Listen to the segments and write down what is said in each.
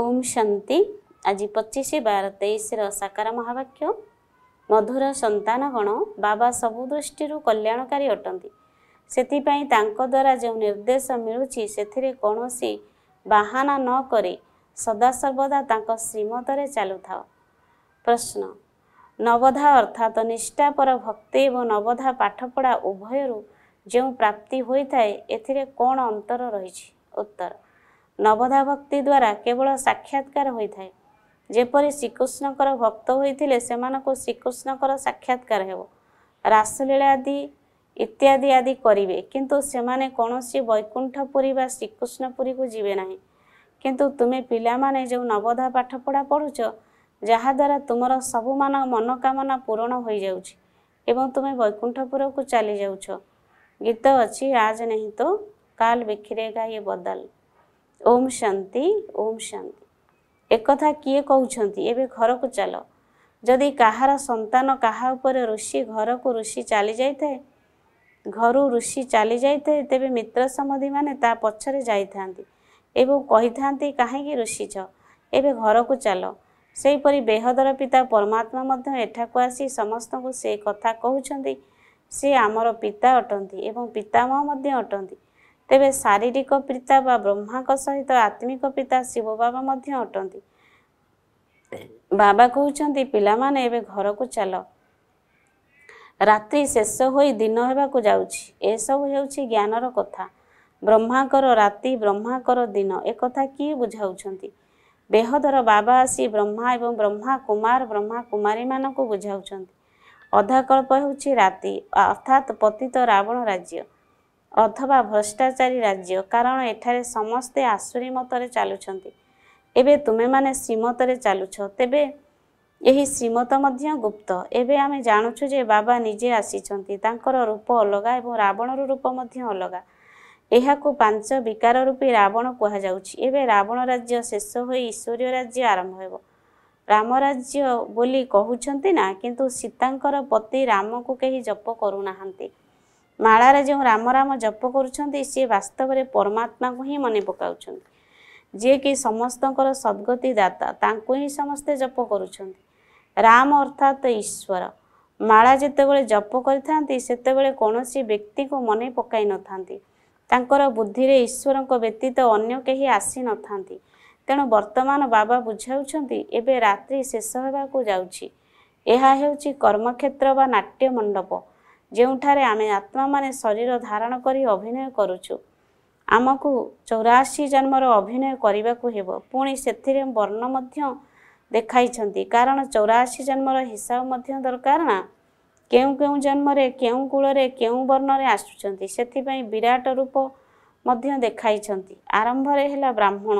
ଓମ୍ ଶାନ୍ତି ଆଜି ପଚିଶ ବାର ତେଇଶର ସାକାର ମହାବାକ୍ୟ ମଧୁର ସନ୍ତାନଗଣ ବାବା ସବୁ ଦୃଷ୍ଟିରୁ କଲ୍ୟାଣକାରୀ ଅଟନ୍ତି ସେଥିପାଇଁ ତାଙ୍କ ଦ୍ୱାରା ଯେଉଁ ନିର୍ଦ୍ଦେଶ ମିଳୁଛି ସେଥିରେ କୌଣସି ବାହାନା ନ କରି ସଦାସର୍ବଦା ତାଙ୍କ ଶ୍ରୀମତରେ ଚାଲୁଥାଉ ପ୍ରଶ୍ନ ନବଧା ଅର୍ଥାତ୍ ନିଷ୍ଠାପର ଭକ୍ତି ଏବଂ ନବଧା ପାଠପଢ଼ା ଉଭୟରୁ ଯେଉଁ ପ୍ରାପ୍ତି ହୋଇଥାଏ ଏଥିରେ କ'ଣ ଅନ୍ତର ରହିଛି ଉତ୍ତର ନବଧା ଭକ୍ତି ଦ୍ୱାରା କେବଳ ସାକ୍ଷାତକାର ହୋଇଥାଏ ଯେପରି ଶ୍ରୀକୃଷ୍ଣଙ୍କର ଭକ୍ତ ହୋଇଥିଲେ ସେମାନଙ୍କୁ ଶ୍ରୀକୃଷ୍ଣଙ୍କର ସାକ୍ଷାତକାର ହେବ ରାସଲୀଳା ଆଦି ଇତ୍ୟାଦି ଆଦି କରିବେ କିନ୍ତୁ ସେମାନେ କୌଣସି ବୈକୁଣ୍ଠପୁରୀ ବା ଶ୍ରୀକୃଷ୍ଣପୁରୀକୁ ଯିବେ ନାହିଁ କିନ୍ତୁ ତୁମେ ପିଲାମାନେ ଯେଉଁ ନବଧା ପାଠପଢ଼ା ପଢ଼ୁଛ ଯାହାଦ୍ୱାରା ତୁମର ସବୁମାନ ମନୋକାମନା ପୂରଣ ହୋଇଯାଉଛି ଏବଂ ତୁମେ ବୈକୁଣ୍ଠପୁରକୁ ଚାଲିଯାଉଛ ଗୀତ ଅଛି ଆଜ୍ ନେହିତ କାଲ୍ ବିଖିରେ ଗାଏ ବଦଲ ଓମ୍ ଶାନ୍ତି ଓମ୍ ଶାନ୍ତି ଏକଥା କିଏ କହୁଛନ୍ତି ଏବେ ଘରକୁ ଚାଲ ଯଦି କାହାର ସନ୍ତାନ କାହା ଉପରେ ଋଷି ଘରକୁ ଋଷି ଚାଲିଯାଇଥାଏ ଘରୁ ଋଷି ଚାଲିଯାଇଥାଏ ତେବେ ମିତ୍ର ସମ୍ବନ୍ଧୀମାନେ ତା ପଛରେ ଯାଇଥାନ୍ତି ଏବଂ କହିଥାନ୍ତି କାହିଁକି ଋଷି ଛ ଏବେ ଘରକୁ ଚାଲ ସେହିପରି ବେହଦର ପିତା ପରମାତ୍ମା ମଧ୍ୟ ଏଠାକୁ ଆସି ସମସ୍ତଙ୍କୁ ସେ କଥା କହୁଛନ୍ତି ସେ ଆମର ପିତା ଅଟନ୍ତି ଏବଂ ପିତାମହ ମଧ୍ୟ ଅଟନ୍ତି ତେବେ ଶାରୀରିକ ପିତା ବା ବ୍ରହ୍ମାଙ୍କ ସହିତ ଆତ୍ମିକ ପିତା ଶିବ ବାବା ମଧ୍ୟ ଅଟନ୍ତି ବାବା କହୁଛନ୍ତି ପିଲାମାନେ ଏବେ ଘରକୁ ଚାଲ ରାତ୍ରି ଶେଷ ହୋଇ ଦିନ ହେବାକୁ ଯାଉଛି ଏସବୁ ହେଉଛି ଜ୍ଞାନର କଥା ବ୍ରହ୍ମାଙ୍କର ରାତି ବ୍ରହ୍ମାଙ୍କର ଦିନ ଏକଥା କିଏ ବୁଝାଉଛନ୍ତି ବେହଦର ବାବା ଆସି ବ୍ରହ୍ମା ଏବଂ ବ୍ରହ୍ମା କୁମାର ବ୍ରହ୍ମା କୁମାରୀମାନଙ୍କୁ ବୁଝାଉଛନ୍ତି ଅଧାକଳ୍ପ ହେଉଛି ରାତି ଅର୍ଥାତ୍ ପତିତ ରାବଣ ରାଜ୍ୟ ଅଥବା ଭ୍ରଷ୍ଟାଚାରୀ ରାଜ୍ୟ କାରଣ ଏଠାରେ ସମସ୍ତେ ଆଶୁରୀ ମତରେ ଚାଲୁଛନ୍ତି ଏବେ ତୁମେମାନେ ଶ୍ରୀମତରେ ଚାଲୁଛ ତେବେ ଏହି ଶ୍ରୀମତ ମଧ୍ୟ ଗୁପ୍ତ ଏବେ ଆମେ ଜାଣୁଛୁ ଯେ ବାବା ନିଜେ ଆସିଛନ୍ତି ତାଙ୍କର ରୂପ ଅଲଗା ଏବଂ ରାବଣର ରୂପ ମଧ୍ୟ ଅଲଗା ଏହାକୁ ପାଞ୍ଚ ବିକାର ରୂପୀ ରାବଣ କୁହାଯାଉଛି ଏବେ ରାବଣ ରାଜ୍ୟ ଶେଷ ହୋଇ ଈଶ୍ୱରୀୟ ରାଜ୍ୟ ଆରମ୍ଭ ହେବ ରାମ ରାଜ୍ୟ ବୋଲି କହୁଛନ୍ତି ନା କିନ୍ତୁ ସୀତାଙ୍କର ପତି ରାମକୁ କେହି ଜପ କରୁନାହାନ୍ତି ମାଳାରେ ଯେଉଁ ରାମ ରାମ ଜପ କରୁଛନ୍ତି ସିଏ ବାସ୍ତବରେ ପରମାତ୍ମାଙ୍କୁ ହିଁ ମନେ ପକାଉଛନ୍ତି ଯିଏକି ସମସ୍ତଙ୍କର ସଦ୍ଗତି ଦାତା ତାଙ୍କୁ ହିଁ ସମସ୍ତେ ଜପ କରୁଛନ୍ତି ରାମ ଅର୍ଥାତ୍ ଈଶ୍ୱର ମାଳା ଯେତେବେଳେ ଜପ କରିଥାନ୍ତି ସେତେବେଳେ କୌଣସି ବ୍ୟକ୍ତିକୁ ମନେ ପକାଇ ନଥାନ୍ତି ତାଙ୍କର ବୁଦ୍ଧିରେ ଈଶ୍ୱରଙ୍କ ବ୍ୟତୀତ ଅନ୍ୟ କେହି ଆସିନଥାନ୍ତି ତେଣୁ ବର୍ତ୍ତମାନ ବାବା ବୁଝାଉଛନ୍ତି ଏବେ ରାତ୍ରି ଶେଷ ହେବାକୁ ଯାଉଛି ଏହା ହେଉଛି କର୍ମକ୍ଷେତ୍ର ବା ନାଟ୍ୟ ମଣ୍ଡପ ଯେଉଁଠାରେ ଆମେ ଆତ୍ମାମାନେ ଶରୀର ଧାରଣ କରି ଅଭିନୟ କରୁଛୁ ଆମକୁ ଚଉରାଅଶୀ ଜନ୍ମର ଅଭିନୟ କରିବାକୁ ହେବ ପୁଣି ସେଥିରେ ବର୍ଣ୍ଣ ମଧ୍ୟ ଦେଖାଇଛନ୍ତି କାରଣ ଚଉରାଅଶୀ ଜନ୍ମର ହିସାବ ମଧ୍ୟ ଦରକାର ନା କେଉଁ କେଉଁ ଜନ୍ମରେ କେଉଁ କୂଳରେ କେଉଁ ବର୍ଣ୍ଣରେ ଆସୁଛନ୍ତି ସେଥିପାଇଁ ବିରାଟ ରୂପ ମଧ୍ୟ ଦେଖାଇଛନ୍ତି ଆରମ୍ଭରେ ହେଲା ବ୍ରାହ୍ମଣ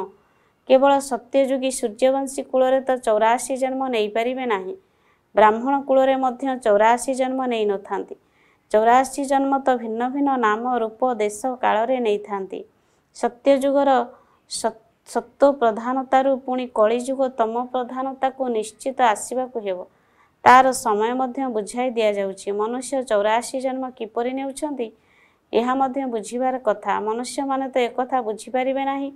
କେବଳ ସତ୍ୟଯୁଗୀ ସୂର୍ଯ୍ୟବଂଶୀ କୂଳରେ ତ ଚଉରାଅଶୀ ଜନ୍ମ ନେଇପାରିବେ ନାହିଁ ବ୍ରାହ୍ମଣ କୂଳରେ ମଧ୍ୟ ଚଉରାଅଶୀ ଜନ୍ମ ନେଇନଥାନ୍ତି ଚଉରାଅଶୀ ଜନ୍ମ ତ ଭିନ୍ନ ଭିନ୍ନ ନାମ ରୂପ ଦେଶ କାଳରେ ନେଇଥାନ୍ତି ସତ୍ୟଯୁଗର ସତ୍ୱ ପ୍ରଧାନତାରୁ ପୁଣି କଳିଯୁଗ ତମ ପ୍ରଧାନତାକୁ ନିଶ୍ଚିତ ଆସିବାକୁ ହେବ ତାର ସମୟ ମଧ୍ୟ ବୁଝାଇ ଦିଆଯାଉଛି ମନୁଷ୍ୟ ଚଉରାଅଶୀ ଜନ୍ମ କିପରି ନେଉଛନ୍ତି ଏହା ମଧ୍ୟ ବୁଝିବାର କଥା ମନୁଷ୍ୟମାନେ ତ ଏକଥା ବୁଝିପାରିବେ ନାହିଁ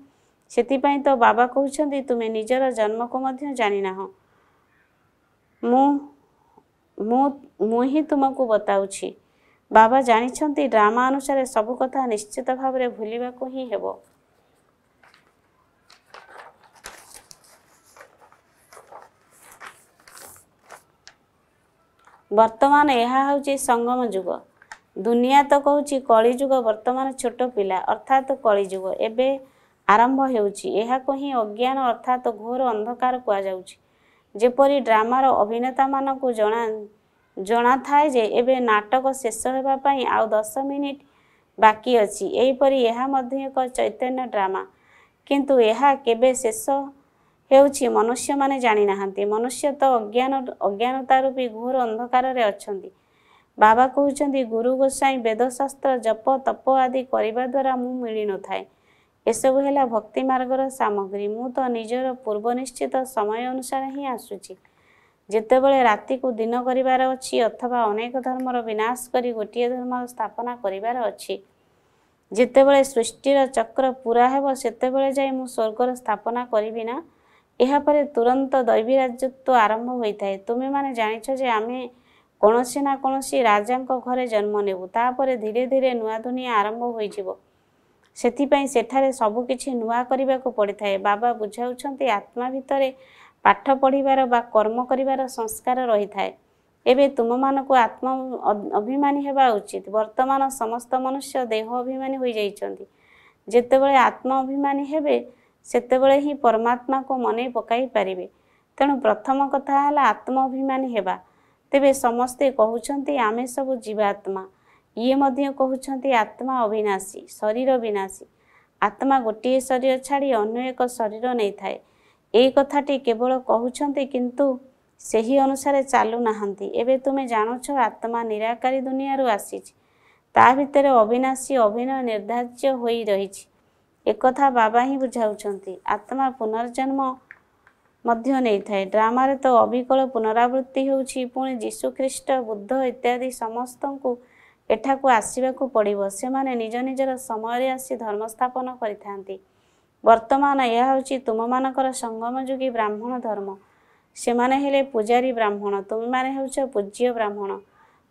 ସେଥିପାଇଁ ତ ବାବା କହୁଛନ୍ତି ତୁମେ ନିଜର ଜନ୍ମକୁ ମଧ୍ୟ ଜାଣିନାହ ମୁଁ ମୁଁ ମୁଁ ହିଁ ତୁମକୁ ବତାଉଛି ବାବା ଜାଣିଛନ୍ତି ଡ୍ରାମା ଅନୁସାରେ ସବୁ କଥା ନିଶ୍ଚିତ ଭାବରେ ଭୁଲିବାକୁ ହିଁ ହେବ ବର୍ତ୍ତମାନ ଏହା ହେଉଛି ସଙ୍ଗମ ଯୁଗ ଦୁନିଆ ତ କହୁଛି କଳି ଯୁଗ ବର୍ତ୍ତମାନ ଛୋଟ ପିଲା ଅର୍ଥାତ୍ କଳିଯୁଗ ଏବେ ଆରମ୍ଭ ହେଉଛି ଏହାକୁ ହିଁ ଅଜ୍ଞାନ ଅର୍ଥାତ୍ ଘୋର ଅନ୍ଧକାର କୁହାଯାଉଛି ଯେପରି ଡ୍ରାମାର ଅଭିନେତାମାନଙ୍କୁ ଜଣା ଜଣାଥାଏ ଯେ ଏବେ ନାଟକ ଶେଷ ହେବା ପାଇଁ ଆଉ ଦଶ ମିନିଟ୍ ବାକି ଅଛି ଏହିପରି ଏହା ମଧ୍ୟ ଏକ ଚୈତନ୍ୟ ଡ୍ରାମା କିନ୍ତୁ ଏହା କେବେ ଶେଷ ହେଉଛି ମନୁଷ୍ୟମାନେ ଜାଣିନାହାନ୍ତି ମନୁଷ୍ୟ ତ ଅଜ୍ଞାନ ଅଜ୍ଞାନତା ରୂପୀ ଘୋର ଅନ୍ଧକାରରେ ଅଛନ୍ତି ବାବା କହୁଛନ୍ତି ଗୁରୁ ଗୋସାଇଁ ବେଦଶାସ୍ତ୍ର ଜପ ତପ ଆଦି କରିବା ଦ୍ୱାରା ମୁଁ ମିଳିନଥାଏ ଏସବୁ ହେଲା ଭକ୍ତି ମାର୍ଗର ସାମଗ୍ରୀ ମୁଁ ତ ନିଜର ପୂର୍ବ ନିଶ୍ଚିତ ସମୟ ଅନୁସାରେ ହିଁ ଆସୁଛି ଯେତେବେଳେ ରାତିକୁ ଦିନ କରିବାର ଅଛି ଅଥବା ଅନେକ ଧର୍ମର ବିନାଶ କରି ଗୋଟିଏ ଧର୍ମର ସ୍ଥାପନା କରିବାର ଅଛି ଯେତେବେଳେ ସୃଷ୍ଟିର ଚକ୍ର ପୁରା ହେବ ସେତେବେଳେ ଯାଇ ମୁଁ ସ୍ୱର୍ଗର ସ୍ଥାପନା କରିବି ନା ଏହାପରେ ତୁରନ୍ତ ଦୈବୀ ରାଜ୍ୟତ୍ୱ ଆରମ୍ଭ ହୋଇଥାଏ ତୁମେମାନେ ଜାଣିଛ ଯେ ଆମେ କୌଣସି ନା କୌଣସି ରାଜାଙ୍କ ଘରେ ଜନ୍ମ ନେବୁ ତାପରେ ଧୀରେ ଧୀରେ ନୂଆ ଦୁନିଆ ଆରମ୍ଭ ହୋଇଯିବ ସେଥିପାଇଁ ସେଠାରେ ସବୁ କିଛି ନୂଆ କରିବାକୁ ପଡ଼ିଥାଏ ବାବା ବୁଝାଉଛନ୍ତି ଆତ୍ମା ଭିତରେ ପାଠ ପଢ଼ିବାର ବା କର୍ମ କରିବାର ସଂସ୍କାର ରହିଥାଏ ଏବେ ତୁମମାନଙ୍କୁ ଆତ୍ମ ଅଭିମାନୀ ହେବା ଉଚିତ ବର୍ତ୍ତମାନ ସମସ୍ତ ମନୁଷ୍ୟ ଦେହ ଅଭିମାନୀ ହୋଇଯାଇଛନ୍ତି ଯେତେବେଳେ ଆତ୍ମ ଅଭିମାନୀ ହେବେ ସେତେବେଳେ ହିଁ ପରମାତ୍ମାକୁ ମନେ ପକାଇ ପାରିବେ ତେଣୁ ପ୍ରଥମ କଥା ହେଲା ଆତ୍ମ ଅଭିମାନୀ ହେବା ତେବେ ସମସ୍ତେ କହୁଛନ୍ତି ଆମେ ସବୁ ଜୀବାତ୍ମା ଇଏ ମଧ୍ୟ କହୁଛନ୍ତି ଆତ୍ମା ଅବିନାଶୀ ଶରୀର ବିନାଶୀ ଆତ୍ମା ଗୋଟିଏ ଶରୀର ଛାଡ଼ି ଅନ୍ୟ ଏକ ଶରୀର ନେଇଥାଏ ଏଇ କଥାଟି କେବଳ କହୁଛନ୍ତି କିନ୍ତୁ ସେହି ଅନୁସାରେ ଚାଲୁନାହାନ୍ତି ଏବେ ତୁମେ ଜାଣୁଛ ଆତ୍ମା ନିରାକାରୀ ଦୁନିଆରୁ ଆସିଛି ତା ଭିତରେ ଅବିନାଶୀ ଅଭିନୟ ନିର୍ଦ୍ଧାର୍ଯ୍ୟ ହୋଇ ରହିଛି ଏକଥା ବାବା ହିଁ ବୁଝାଉଛନ୍ତି ଆତ୍ମା ପୁନର୍ଜନ୍ମ ମଧ୍ୟ ନେଇଥାଏ ଡ୍ରାମାରେ ତ ଅବିକଳ ପୁନରାବୃତ୍ତି ହେଉଛି ପୁଣି ଯୀଶୁଖ୍ରୀଷ୍ଟ ବୁଦ୍ଧ ଇତ୍ୟାଦି ସମସ୍ତଙ୍କୁ ଏଠାକୁ ଆସିବାକୁ ପଡ଼ିବ ସେମାନେ ନିଜ ନିଜର ସମୟରେ ଆସି ଧର୍ମ ସ୍ଥାପନ କରିଥାନ୍ତି ବର୍ତ୍ତମାନ ଏହା ହେଉଛି ତୁମମାନଙ୍କର ସଙ୍ଗମ ଯୋଗୀ ବ୍ରାହ୍ମଣ ଧର୍ମ ସେମାନେ ହେଲେ ପୂଜାରୀ ବ୍ରାହ୍ମଣ ତୁମେମାନେ ହେଉଛ ପୂଜ୍ୟ ବ୍ରାହ୍ମଣ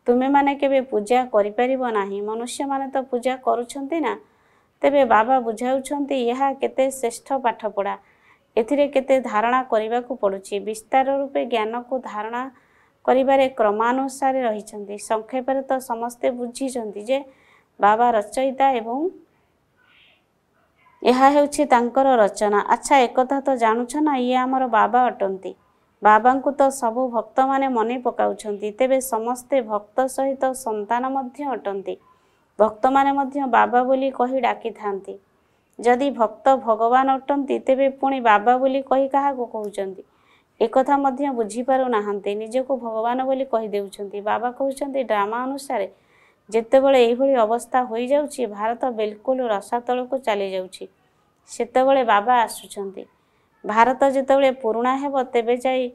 ତୁମେମାନେ କେବେ ପୂଜା କରିପାରିବ ନାହିଁ ମନୁଷ୍ୟମାନେ ତ ପୂଜା କରୁଛନ୍ତି ନା ତେବେ ବାବା ବୁଝାଉଛନ୍ତି ଏହା କେତେ ଶ୍ରେଷ୍ଠ ପାଠପଢ଼ା ଏଥିରେ କେତେ ଧାରଣା କରିବାକୁ ପଡ଼ୁଛି ବିସ୍ତାର ରୂପେ ଜ୍ଞାନକୁ ଧାରଣା କରିବାରେ କ୍ରମାନୁସାରେ ରହିଛନ୍ତି ସଂକ୍ଷେପରେ ତ ସମସ୍ତେ ବୁଝିଛନ୍ତି ଯେ ବାବା ରଚୟିତା ଏବଂ ଏହା ହେଉଛି ତାଙ୍କର ରଚନା ଆଚ୍ଛା ଏକଥା ତ ଜାଣୁଛ ନା ଇଏ ଆମର ବାବା ଅଟନ୍ତି ବାବାଙ୍କୁ ତ ସବୁ ଭକ୍ତମାନେ ମନେ ପକାଉଛନ୍ତି ତେବେ ସମସ୍ତେ ଭକ୍ତ ସହିତ ସନ୍ତାନ ମଧ୍ୟ ଅଟନ୍ତି ଭକ୍ତମାନେ ମଧ୍ୟ ବାବା ବୋଲି କହି ଡାକିଥାନ୍ତି ଯଦି ଭକ୍ତ ଭଗବାନ ଅଟନ୍ତି ତେବେ ପୁଣି ବାବା ବୋଲି କହି କାହାକୁ କହୁଛନ୍ତି ଏକଥା ମଧ୍ୟ ବୁଝିପାରୁନାହାନ୍ତି ନିଜକୁ ଭଗବାନ ବୋଲି କହିଦେଉଛନ୍ତି ବାବା କହୁଛନ୍ତି ଡ୍ରାମା ଅନୁସାରେ ଯେତେବେଳେ ଏଇଭଳି ଅବସ୍ଥା ହୋଇଯାଉଛି ଭାରତ ବିଲକୁଲ ରସାତଳକୁ ଚାଲିଯାଉଛି ସେତେବେଳେ ବାବା ଆସୁଛନ୍ତି ଭାରତ ଯେତେବେଳେ ପୁରୁଣା ହେବ ତେବେ ଯାଇ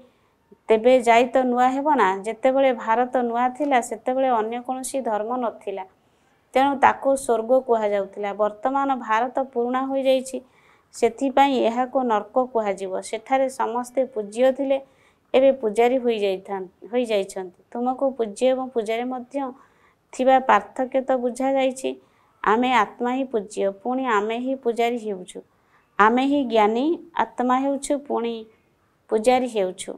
ତେବେ ଯାଇ ତ ନୂଆ ହେବ ନା ଯେତେବେଳେ ଭାରତ ନୂଆ ଥିଲା ସେତେବେଳେ ଅନ୍ୟ କୌଣସି ଧର୍ମ ନଥିଲା ତେଣୁ ତାକୁ ସ୍ୱର୍ଗ କୁହାଯାଉଥିଲା ବର୍ତ୍ତମାନ ଭାରତ ପୁରୁଣା ହୋଇଯାଇଛି ସେଥିପାଇଁ ଏହାକୁ ନର୍କ କୁହାଯିବ ସେଠାରେ ସମସ୍ତେ ପୂଜ୍ୟ ଥିଲେ ଏବେ ପୂଜାରୀ ହୋଇଯାଇଥା ହୋଇଯାଇଛନ୍ତି ତୁମକୁ ପୂଜ୍ୟ ଏବଂ ପୂଜାରୀ ମଧ୍ୟ ଥିବା ପାର୍ଥକ୍ୟ ତ ବୁଝାଯାଇଛି ଆମେ ଆତ୍ମା ହିଁ ପୂଜ୍ୟ ପୁଣି ଆମେ ହିଁ ପୂଜାରୀ ହେଉଛୁ ଆମେ ହିଁ ଜ୍ଞାନୀ ଆତ୍ମା ହେଉଛୁ ପୁଣି ପୂଜାରୀ ହେଉଛୁ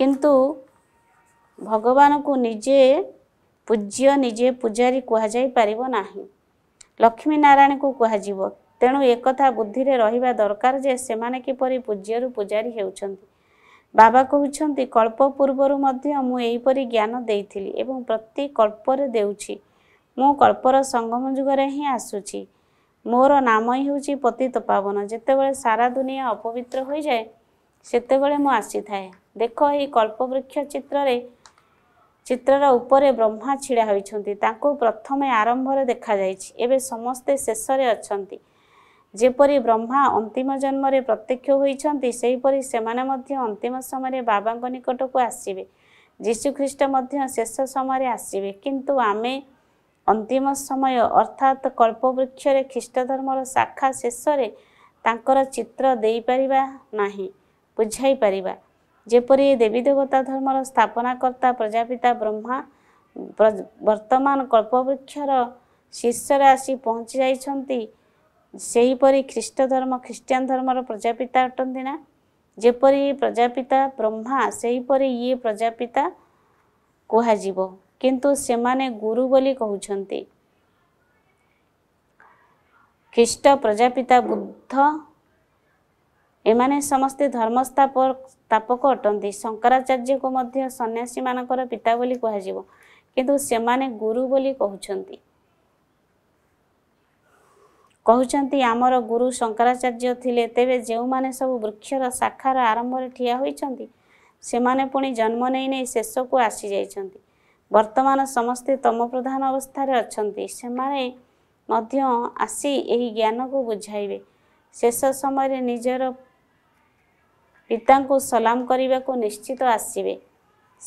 କିନ୍ତୁ ଭଗବାନଙ୍କୁ ନିଜେ ପୂଜ୍ୟ ନିଜେ ପୂଜାରୀ କୁହାଯାଇପାରିବ ନାହିଁ ଲକ୍ଷ୍ମୀନାରାୟଣଙ୍କୁ କୁହାଯିବ ତେଣୁ ଏକଥା ବୁଦ୍ଧିରେ ରହିବା ଦରକାର ଯେ ସେମାନେ କିପରି ପୂଜ୍ୟରୁ ପୂଜାରୀ ହେଉଛନ୍ତି ବାବା କହୁଛନ୍ତି କଳ୍ପ ପୂର୍ବରୁ ମଧ୍ୟ ମୁଁ ଏହିପରି ଜ୍ଞାନ ଦେଇଥିଲି ଏବଂ ପ୍ରତି କଳ୍ପରେ ଦେଉଛି ମୁଁ କଳ୍ପର ସଙ୍ଗମ ଯୁଗରେ ହିଁ ଆସୁଛି ମୋର ନାମ ହିଁ ହେଉଛି ପତି ପାବନ ଯେତେବେଳେ ସାରା ଦୁନିଆ ଅପବିତ୍ର ହୋଇଯାଏ ସେତେବେଳେ ମୁଁ ଆସିଥାଏ ଦେଖ ଏହି କଳ୍ପବୃକ୍ଷ ଚିତ୍ରରେ ଚିତ୍ରର ଉପରେ ବ୍ରହ୍ମା ଛିଡ଼ା ହୋଇଛନ୍ତି ତାଙ୍କୁ ପ୍ରଥମେ ଆରମ୍ଭରେ ଦେଖାଯାଇଛି ଏବେ ସମସ୍ତେ ଶେଷରେ ଅଛନ୍ତି ଯେପରି ବ୍ରହ୍ମା ଅନ୍ତିମ ଜନ୍ମରେ ପ୍ରତ୍ୟକ୍ଷ ହୋଇଛନ୍ତି ସେହିପରି ସେମାନେ ମଧ୍ୟ ଅନ୍ତିମ ସମୟରେ ବାବାଙ୍କ ନିକଟକୁ ଆସିବେ ଯୀଶୁଖ୍ରୀଷ୍ଟ ମଧ୍ୟ ଶେଷ ସମୟରେ ଆସିବେ କିନ୍ତୁ ଆମେ ଅନ୍ତିମ ସମୟ ଅର୍ଥାତ୍ କଳ୍ପବୃକ୍ଷରେ ଖ୍ରୀଷ୍ଟ ଧର୍ମର ଶାଖା ଶେଷରେ ତାଙ୍କର ଚିତ୍ର ଦେଇପାରିବା ନାହିଁ ବୁଝାଇ ପାରିବା ଯେପରି ଦେବୀ ଦେବତା ଧର୍ମର ସ୍ଥାପନାକର୍ତ୍ତା ପ୍ରଜାପିତା ବ୍ରହ୍ମା ବର୍ତ୍ତମାନ କଳ୍ପବୃକ୍ଷର ଶୀର୍ଷରେ ଆସି ପହଞ୍ଚି ଯାଇଛନ୍ତି ସେହିପରି ଖ୍ରୀଷ୍ଟ ଧର୍ମ ଖ୍ରୀଷ୍ଟିଆନ ଧର୍ମର ପ୍ରଜାପିତା ଅଟନ୍ତି ନା ଯେପରି ପ୍ରଜାପିତା ବ୍ରହ୍ମା ସେହିପରି ଇଏ ପ୍ରଜାପିତା କୁହାଯିବ କିନ୍ତୁ ସେମାନେ ଗୁରୁ ବୋଲି କହୁଛନ୍ତି ଖ୍ରୀଷ୍ଟ ପ୍ରଜାପିତା ବୁଦ୍ଧ ଏମାନେ ସମସ୍ତେ ଧର୍ମ ସ୍ଥାପକ ଅଟନ୍ତି ଶଙ୍କରାଚାର୍ଯ୍ୟଙ୍କୁ ମଧ୍ୟ ସନ୍ନ୍ୟାସୀମାନଙ୍କର ପିତା ବୋଲି କୁହାଯିବ କିନ୍ତୁ ସେମାନେ ଗୁରୁ ବୋଲି କହୁଛନ୍ତି କହୁଛନ୍ତି ଆମର ଗୁରୁ ଶଙ୍କରାଚାର୍ଯ୍ୟ ଥିଲେ ତେବେ ଯେଉଁମାନେ ସବୁ ବୃକ୍ଷର ଶାଖାର ଆରମ୍ଭରେ ଠିଆ ହୋଇଛନ୍ତି ସେମାନେ ପୁଣି ଜନ୍ମ ନେଇ ନେଇ ଶେଷକୁ ଆସିଯାଇଛନ୍ତି ବର୍ତ୍ତମାନ ସମସ୍ତେ ତମ ପ୍ରଧାନ ଅବସ୍ଥାରେ ଅଛନ୍ତି ସେମାନେ ମଧ୍ୟ ଆସି ଏହି ଜ୍ଞାନକୁ ବୁଝାଇବେ ଶେଷ ସମୟରେ ନିଜର ପିତାଙ୍କୁ ସଲାମ କରିବାକୁ ନିଶ୍ଚିତ ଆସିବେ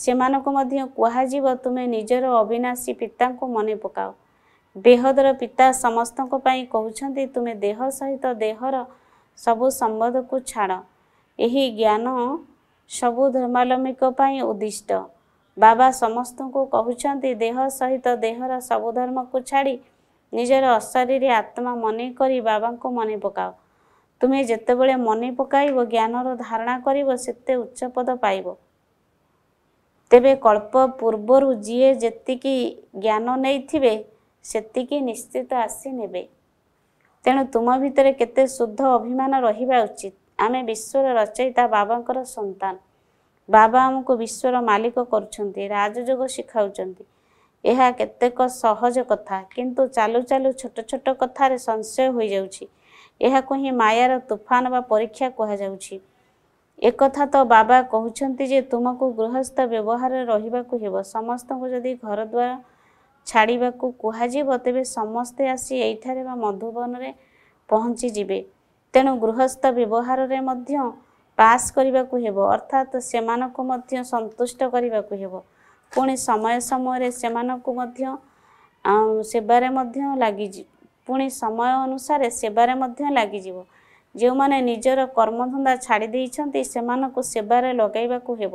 ସେମାନଙ୍କୁ ମଧ୍ୟ କୁହାଯିବ ତୁମେ ନିଜର ଅବିନାଶୀ ପିତାଙ୍କୁ ମନେ ପକାଅ ବେହଦର ପିତା ସମସ୍ତଙ୍କ ପାଇଁ କହୁଛନ୍ତି ତୁମେ ଦେହ ସହିତ ଦେହର ସବୁ ସମ୍ବନ୍ଧକୁ ଛାଡ଼ ଏହି ଜ୍ଞାନ ସବୁ ଧର୍ମାବଲମ୍ବୀଙ୍କ ପାଇଁ ଉଦ୍ଦିଷ୍ଟ ବାବା ସମସ୍ତଙ୍କୁ କହୁଛନ୍ତି ଦେହ ସହିତ ଦେହର ସବୁ ଧର୍ମକୁ ଛାଡ଼ି ନିଜର ଅଶରୀରେ ଆତ୍ମା ମନେ କରି ବାବାଙ୍କୁ ମନେ ପକାଅ ତୁମେ ଯେତେବେଳେ ମନେ ପକାଇବ ଜ୍ଞାନର ଧାରଣା କରିବ ସେତେ ଉଚ୍ଚ ପଦ ପାଇବ ତେବେ କଳ୍ପ ପୂର୍ବରୁ ଯିଏ ଯେତିକି ଜ୍ଞାନ ନେଇଥିବେ ସେତିକି ନିଶ୍ଚିତ ଆସି ନେବେ ତେଣୁ ତୁମ ଭିତରେ କେତେ ଶୁଦ୍ଧ ଅଭିମାନ ରହିବା ଉଚିତ ଆମେ ବିଶ୍ୱର ରଚୟିତା ବାବାଙ୍କର ସନ୍ତାନ ବାବା ଆମକୁ ବିଶ୍ୱର ମାଲିକ କରୁଛନ୍ତି ରାଜଯୋଗ ଶିଖାଉଛନ୍ତି ଏହା କେତେକ ସହଜ କଥା କିନ୍ତୁ ଚାଲୁ ଚାଲୁ ଛୋଟ ଛୋଟ କଥାରେ ସଂଶୟ ହୋଇଯାଉଛି ଏହାକୁ ହିଁ ମାୟାର ତୁଫାନ ବା ପରୀକ୍ଷା କୁହାଯାଉଛି ଏକଥା ତ ବାବା କହୁଛନ୍ତି ଯେ ତୁମକୁ ଗୃହସ୍ଥ ବ୍ୟବହାରରେ ରହିବାକୁ ହେବ ସମସ୍ତଙ୍କୁ ଯଦି ଘରଦ୍ୱାର ଛାଡ଼ିବାକୁ କୁହାଯିବ ତେବେ ସମସ୍ତେ ଆସି ଏଇଠାରେ ବା ମଧୁବନରେ ପହଞ୍ଚିଯିବେ ତେଣୁ ଗୃହସ୍ଥ ବ୍ୟବହାରରେ ମଧ୍ୟ ପାସ୍ କରିବାକୁ ହେବ ଅର୍ଥାତ୍ ସେମାନଙ୍କୁ ମଧ୍ୟ ସନ୍ତୁଷ୍ଟ କରିବାକୁ ହେବ ପୁଣି ସମୟ ସମୟରେ ସେମାନଙ୍କୁ ମଧ୍ୟ ସେବାରେ ମଧ୍ୟ ଲାଗିଯିବ ପୁଣି ସମୟ ଅନୁସାରେ ସେବାରେ ମଧ୍ୟ ଲାଗିଯିବ ଯେଉଁମାନେ ନିଜର କର୍ମଧନ୍ଦା ଛାଡ଼ି ଦେଇଛନ୍ତି ସେମାନଙ୍କୁ ସେବାରେ ଲଗାଇବାକୁ ହେବ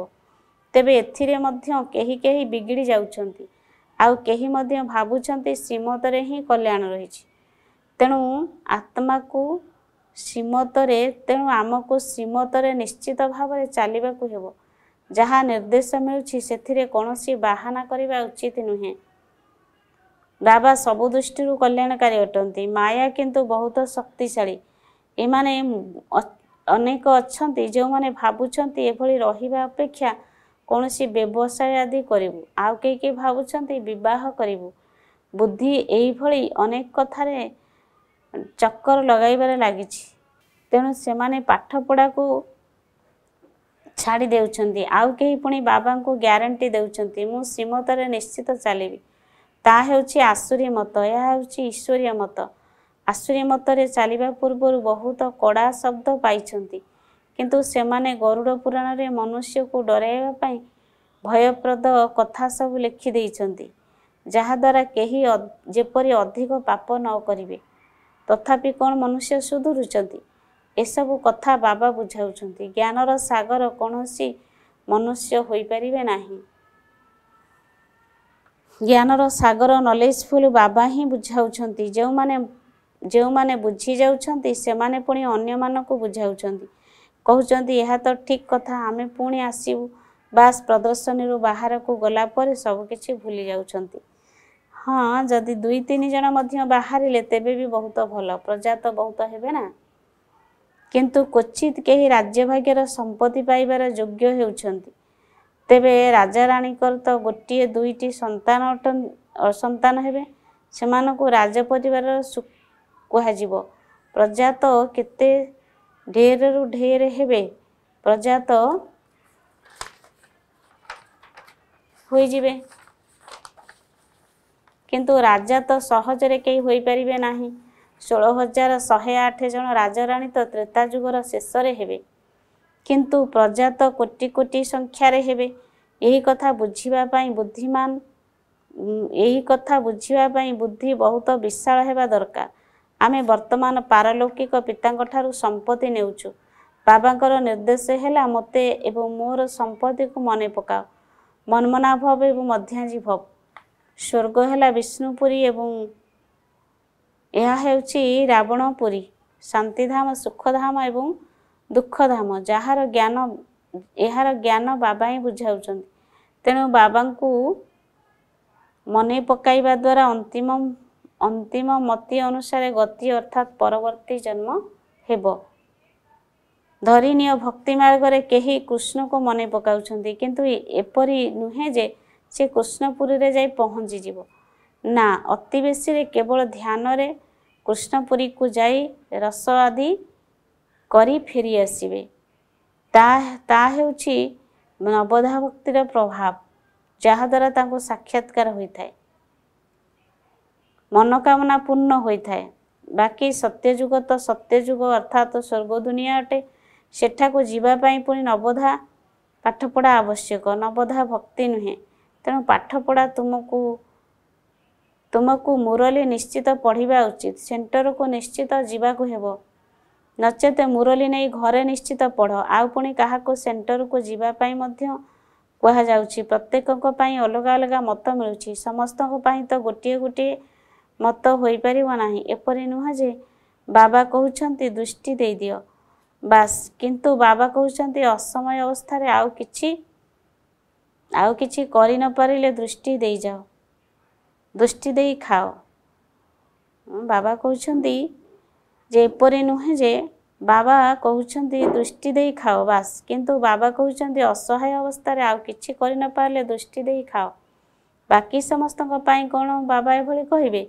ତେବେ ଏଥିରେ ମଧ୍ୟ କେହି କେହି ବିଗିଡ଼ି ଯାଉଛନ୍ତି ଆଉ କେହି ମଧ୍ୟ ଭାବୁଛନ୍ତି ଶ୍ରୀମତରେ ହିଁ କଲ୍ୟାଣ ରହିଛି ତେଣୁ ଆତ୍ମାକୁ ଶ୍ରୀମତରେ ତେଣୁ ଆମକୁ ଶ୍ରୀମତରେ ନିଶ୍ଚିତ ଭାବରେ ଚାଲିବାକୁ ହେବ ଯାହା ନିର୍ଦ୍ଦେଶ ମିଳୁଛି ସେଥିରେ କୌଣସି ବାହାନା କରିବା ଉଚିତ ନୁହେଁ ବାବା ସବୁ ଦୃଷ୍ଟିରୁ କଲ୍ୟାଣକାରୀ ଅଟନ୍ତି ମାୟା କିନ୍ତୁ ବହୁତ ଶକ୍ତିଶାଳୀ ଏମାନେ ଅନେକ ଅଛନ୍ତି ଯେଉଁମାନେ ଭାବୁଛନ୍ତି ଏଭଳି ରହିବା ଅପେକ୍ଷା କୌଣସି ବ୍ୟବସାୟ ଆଦି କରିବୁ ଆଉ କେହି କେହି ଭାବୁଛନ୍ତି ବିବାହ କରିବୁ ବୁଦ୍ଧି ଏଇଭଳି ଅନେକ କଥାରେ ଚକ୍କର ଲଗାଇବାରେ ଲାଗିଛି ତେଣୁ ସେମାନେ ପାଠପଢ଼ାକୁ ଛାଡ଼ି ଦେଉଛନ୍ତି ଆଉ କେହି ପୁଣି ବାବାଙ୍କୁ ଗ୍ୟାରେଣ୍ଟି ଦେଉଛନ୍ତି ମୁଁ ଶ୍ରୀମତରେ ନିଶ୍ଚିତ ଚାଲିବି ତାହା ହେଉଛି ଆଶୁରୀ ମତ ଏହା ହେଉଛି ଈଶ୍ୱରୀୟ ମତ ଆଶୁରୀ ମତରେ ଚାଲିବା ପୂର୍ବରୁ ବହୁତ କଡ଼ା ଶବ୍ଦ ପାଇଛନ୍ତି କିନ୍ତୁ ସେମାନେ ଗରୁଡ଼ ପୁରାଣରେ ମନୁଷ୍ୟକୁ ଡରାଇବା ପାଇଁ ଭୟପ୍ରଦ କଥା ସବୁ ଲେଖିଦେଇଛନ୍ତି ଯାହାଦ୍ୱାରା କେହି ଯେପରି ଅଧିକ ପାପ ନ କରିବେ ତଥାପି କ'ଣ ମନୁଷ୍ୟ ସୁଧୁରୁଛନ୍ତି ଏସବୁ କଥା ବାବା ବୁଝାଉଛନ୍ତି ଜ୍ଞାନର ସାଗର କୌଣସି ମନୁଷ୍ୟ ହୋଇପାରିବେ ନାହିଁ ଜ୍ଞାନର ସାଗର ନଲେଜଫୁଲ୍ ବାବା ହିଁ ବୁଝାଉଛନ୍ତି ଯେଉଁମାନେ ଯେଉଁମାନେ ବୁଝି ଯାଉଛନ୍ତି ସେମାନେ ପୁଣି ଅନ୍ୟମାନଙ୍କୁ ବୁଝାଉଛନ୍ତି କହୁଛନ୍ତି ଏହା ତ ଠିକ୍ କଥା ଆମେ ପୁଣି ଆସିବୁ ବାସ୍ ପ୍ରଦର୍ଶନୀରୁ ବାହାରକୁ ଗଲା ପରେ ସବୁକିଛି ଭୁଲି ଯାଉଛନ୍ତି ହଁ ଯଦି ଦୁଇ ତିନି ଜଣ ମଧ୍ୟ ବାହାରିଲେ ତେବେ ବି ବହୁତ ଭଲ ପ୍ରଜା ତ ବହୁତ ହେବେ ନା କିନ୍ତୁ କ୍ୱଚିତ କେହି ରାଜ୍ୟଭାଗ୍ୟର ସମ୍ପତ୍ତି ପାଇବାର ଯୋଗ୍ୟ ହେଉଛନ୍ତି ତେବେ ରାଜାରାଣୀଙ୍କର ତ ଗୋଟିଏ ଦୁଇଟି ସନ୍ତାନ ସନ୍ତାନ ହେବେ ସେମାନଙ୍କୁ ରାଜ ପରିବାରର କୁହାଯିବ ପ୍ରଜା ତ କେତେ ঢেরରୁ ଢେର ହେବେ প্রজা তো হয়ে যাবে কিন্তু রাজা তো সহজরে কেউ হয়ে পারিবে না ষোল হাজার শহে আঠ জন রাজরাণী তো ত্রেতা যুগর শেষরে হেবে কিন্তু প্রজা তো কোটি কোটি সংখ্যারে হেবে এই কথা বুঝিবা পাই বুদ্ধিমান এই কথা বুঝিবা পাই বুদ্ধি বহুত বিশাল হেবা দরকার ଆମେ ବର୍ତ୍ତମାନ ପାରଲୌକିକ ପିତାଙ୍କ ଠାରୁ ସମ୍ପତ୍ତି ନେଉଛୁ ବାବାଙ୍କର ନିର୍ଦ୍ଦେଶ ହେଲା ମୋତେ ଏବଂ ମୋର ସମ୍ପତ୍ତିକୁ ମନେ ପକାଅ ମନମନା ଭବ ଏବଂ ମଧ୍ୟାଞ୍ଜୀ ଭବ ସ୍ୱର୍ଗ ହେଲା ବିଷ୍ଣୁପୁରୀ ଏବଂ ଏହା ହେଉଛି ରାବଣପୁରୀ ଶାନ୍ତିଧାମ ସୁଖଧାମ ଏବଂ ଦୁଃଖଧାମ ଯାହାର ଜ୍ଞାନ ଏହାର ଜ୍ଞାନ ବାବା ହିଁ ବୁଝାଉଛନ୍ତି ତେଣୁ ବାବାଙ୍କୁ ମନେ ପକାଇବା ଦ୍ୱାରା ଅନ୍ତିମ ଅନ୍ତିମ ମତି ଅନୁସାରେ ଗତି ଅର୍ଥାତ୍ ପରବର୍ତ୍ତୀ ଜନ୍ମ ହେବ ଧରିନିୟ ଭକ୍ତି ମାର୍ଗରେ କେହି କୃଷ୍ଣକୁ ମନେ ପକାଉଛନ୍ତି କିନ୍ତୁ ଏପରି ନୁହେଁ ଯେ ସେ କୃଷ୍ଣପୁରୀରେ ଯାଇ ପହଞ୍ଚିଯିବ ନା ଅତି ବେଶୀରେ କେବଳ ଧ୍ୟାନରେ କୃଷ୍ଣପୁରୀକୁ ଯାଇ ରସ ଆଦି କରି ଫେରି ଆସିବେ ତା ତା ହେଉଛି ନବଧା ଭକ୍ତିର ପ୍ରଭାବ ଯାହାଦ୍ୱାରା ତାଙ୍କୁ ସାକ୍ଷାତକାର ହୋଇଥାଏ ମନୋକାମନା ପୂର୍ଣ୍ଣ ହୋଇଥାଏ ବାକି ସତ୍ୟଯୁଗ ତ ସତ୍ୟଯୁଗ ଅର୍ଥାତ୍ ସ୍ୱର୍ଗ ଦୁନିଆ ଅଟେ ସେଠାକୁ ଯିବା ପାଇଁ ପୁଣି ନବଧା ପାଠପଢ଼ା ଆବଶ୍ୟକ ନବଧା ଭକ୍ତି ନୁହେଁ ତେଣୁ ପାଠପଢ଼ା ତୁମକୁ ତୁମକୁ ମୁରଲୀ ନିଶ୍ଚିତ ପଢ଼ିବା ଉଚିତ ସେଣ୍ଟରକୁ ନିଶ୍ଚିତ ଯିବାକୁ ହେବ ନଚେତ ମୁରଲୀ ନେଇ ଘରେ ନିଶ୍ଚିତ ପଢ଼ ଆଉ ପୁଣି କାହାକୁ ସେଣ୍ଟରକୁ ଯିବା ପାଇଁ ମଧ୍ୟ କୁହାଯାଉଛି ପ୍ରତ୍ୟେକଙ୍କ ପାଇଁ ଅଲଗା ଅଲଗା ମତ ମିଳୁଛି ସମସ୍ତଙ୍କ ପାଇଁ ତ ଗୋଟିଏ ଗୋଟିଏ ମତ ହୋଇପାରିବ ନାହିଁ ଏପରି ନୁହେଁ ଯେ ବାବା କହୁଛନ୍ତି ଦୃଷ୍ଟି ଦେଇଦିଅ ବାସ୍ କିନ୍ତୁ ବାବା କହୁଛନ୍ତି ଅସମୟ ଅବସ୍ଥାରେ ଆଉ କିଛି ଆଉ କିଛି କରି ନପାରିଲେ ଦୃଷ୍ଟି ଦେଇଯାଅ ଦୃଷ୍ଟି ଦେଇ ଖାଅ ବାବା କହୁଛନ୍ତି ଯେ ଏପରି ନୁହେଁ ଯେ ବାବା କହୁଛନ୍ତି ଦୃଷ୍ଟି ଦେଇ ଖାଅ ବାସ୍ କିନ୍ତୁ ବାବା କହୁଛନ୍ତି ଅସହାୟ ଅବସ୍ଥାରେ ଆଉ କିଛି କରି ନପାରିଲେ ଦୃଷ୍ଟି ଦେଇ ଖାଅ ବାକି ସମସ୍ତଙ୍କ ପାଇଁ କ'ଣ ବାବା ଏଭଳି କହିବେ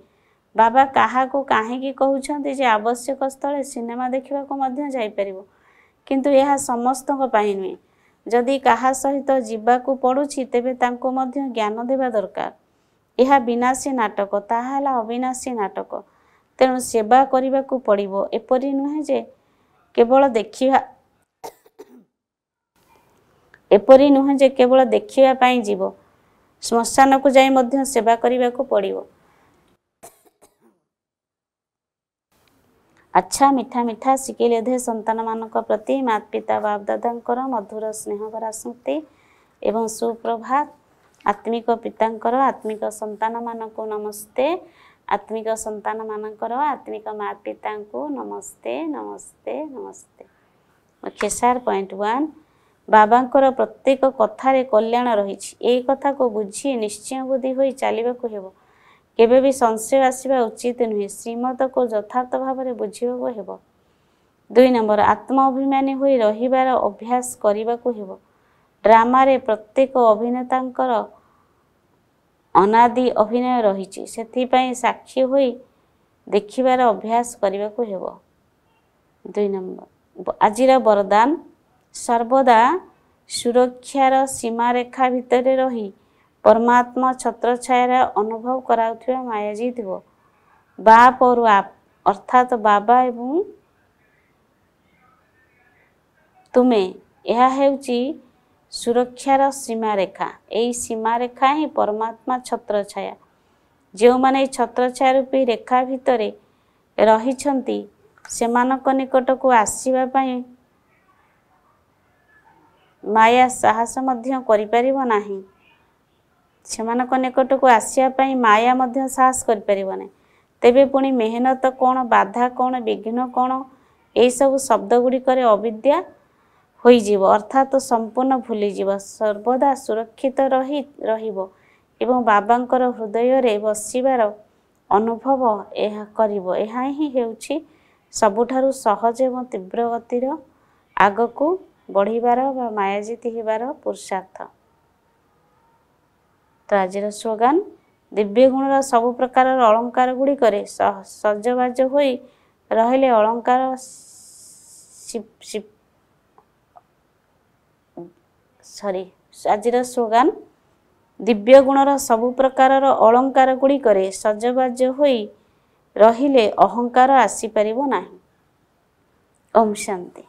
ବାବା କାହାକୁ କାହିଁକି କହୁଛନ୍ତି ଯେ ଆବଶ୍ୟକ ସ୍ଥଳେ ସିନେମା ଦେଖିବାକୁ ମଧ୍ୟ ଯାଇପାରିବ କିନ୍ତୁ ଏହା ସମସ୍ତଙ୍କ ପାଇଁ ନୁହେଁ ଯଦି କାହା ସହିତ ଯିବାକୁ ପଡ଼ୁଛି ତେବେ ତାଙ୍କୁ ମଧ୍ୟ ଜ୍ଞାନ ଦେବା ଦରକାର ଏହା ବିନାଶୀ ନାଟକ ତାହା ହେଲା ଅବିନାଶୀ ନାଟକ ତେଣୁ ସେବା କରିବାକୁ ପଡ଼ିବ ଏପରି ନୁହେଁ ଯେ କେବଳ ଦେଖିବା ଏପରି ନୁହେଁ ଯେ କେବଳ ଦେଖିବା ପାଇଁ ଯିବ ଶ୍ମଶାନକୁ ଯାଇ ମଧ୍ୟ ସେବା କରିବାକୁ ପଡ଼ିବ ଆଚ୍ଛା ମିଠା ମିଠା ଶିଖେଇଲେ ଧେ ସନ୍ତାନମାନଙ୍କ ପ୍ରତି ମାତପିତା ବାପଦାଦାଙ୍କର ମଧୁର ସ୍ନେହଭରା ସ୍ମୃତି ଏବଂ ସୁପ୍ରଭାତ ଆତ୍ମିକ ପିତାଙ୍କର ଆତ୍ମିକ ସନ୍ତାନମାନଙ୍କୁ ନମସ୍ତେ ଆତ୍ମିକ ସନ୍ତାନମାନଙ୍କର ଆତ୍ମିକ ମାତପିତାଙ୍କୁ ନମସ୍ତେ ନମସ୍ତେ ନମସ୍ତେ ଓକେ ସାର୍ ପଏଣ୍ଟ ୱାନ୍ ବାବାଙ୍କର ପ୍ରତ୍ୟେକ କଥାରେ କଲ୍ୟାଣ ରହିଛି ଏହି କଥାକୁ ବୁଝି ନିଶ୍ଚୟ ବୁଦ୍ଧି ହୋଇ ଚାଲିବାକୁ ହେବ କେବେ ବି ସଂଶୟ ଆସିବା ଉଚିତ ନୁହେଁ ଶ୍ରୀମଦକୁ ଯଥାର୍ଥ ଭାବରେ ବୁଝିବାକୁ ହେବ ଦୁଇ ନମ୍ବର ଆତ୍ମ ଅଭିମାନୀ ହୋଇ ରହିବାର ଅଭ୍ୟାସ କରିବାକୁ ହେବ ଡ୍ରାମାରେ ପ୍ରତ୍ୟେକ ଅଭିନେତାଙ୍କର ଅନାଦି ଅଭିନୟ ରହିଛି ସେଥିପାଇଁ ସାକ୍ଷୀ ହୋଇ ଦେଖିବାର ଅଭ୍ୟାସ କରିବାକୁ ହେବ ଦୁଇ ନମ୍ବର ଆଜିର ବରଦାନ ସର୍ବଦା ସୁରକ୍ଷାର ସୀମାରେଖା ଭିତରେ ରହି ପରମାତ୍ମା ଛତ୍ର ଛାୟାରେ ଅନୁଭବ କରାଉଥିବା ମାୟାଜୀ ଥିବ ବା ଆପ ଅର୍ଥାତ୍ ବାବା ଏବଂ ତୁମେ ଏହା ହେଉଛି ସୁରକ୍ଷାର ସୀମାରେଖା ଏହି ସୀମାରେଖା ହିଁ ପରମାତ୍ମା ଛତ୍ର ଛାୟା ଯେଉଁମାନେ ଏଇ ଛତ୍ର ଛାୟା ରୂପୀ ରେଖା ଭିତରେ ରହିଛନ୍ତି ସେମାନଙ୍କ ନିକଟକୁ ଆସିବା ପାଇଁ ମାୟା ସାହସ ମଧ୍ୟ କରିପାରିବ ନାହିଁ ସେମାନଙ୍କ ନିକଟକୁ ଆସିବା ପାଇଁ ମାୟା ମଧ୍ୟ ସାହସ କରିପାରିବ ନାହିଁ ତେବେ ପୁଣି ମେହନତ କ'ଣ ବାଧା କ'ଣ ବିଘ୍ନ କ'ଣ ଏହିସବୁ ଶବ୍ଦ ଗୁଡ଼ିକରେ ଅବିଦ୍ୟା ହୋଇଯିବ ଅର୍ଥାତ୍ ସମ୍ପୂର୍ଣ୍ଣ ଭୁଲିଯିବ ସର୍ବଦା ସୁରକ୍ଷିତ ରହି ରହିବ ଏବଂ ବାବାଙ୍କର ହୃଦୟରେ ବସିବାର ଅନୁଭବ ଏହା କରିବ ଏହା ହିଁ ହେଉଛି ସବୁଠାରୁ ସହଜ ଏବଂ ତୀବ୍ର ଗତିର ଆଗକୁ ବଢ଼ିବାର ବା ମାୟାଜିତ ହେବାର ପୁରୁଷାର୍ଥ ତ ଆଜିର ସ୍ଲୋଗାନ ଦିବ୍ୟଗୁଣର ସବୁ ପ୍ରକାରର ଅଳଙ୍କାର ଗୁଡ଼ିକରେ ସଜବାଜ ହୋଇ ରହିଲେ ଅଳଙ୍କାର ସରି ଆଜିର ସ୍ଲୋଗାନ ଦିବ୍ୟଗୁଣର ସବୁ ପ୍ରକାରର ଅଳଙ୍କାର ଗୁଡ଼ିକରେ ସଜବାଜ ହୋଇ ରହିଲେ ଅହଙ୍କାର ଆସିପାରିବ ନାହିଁ ଓମ୍ ଶାନ୍ତି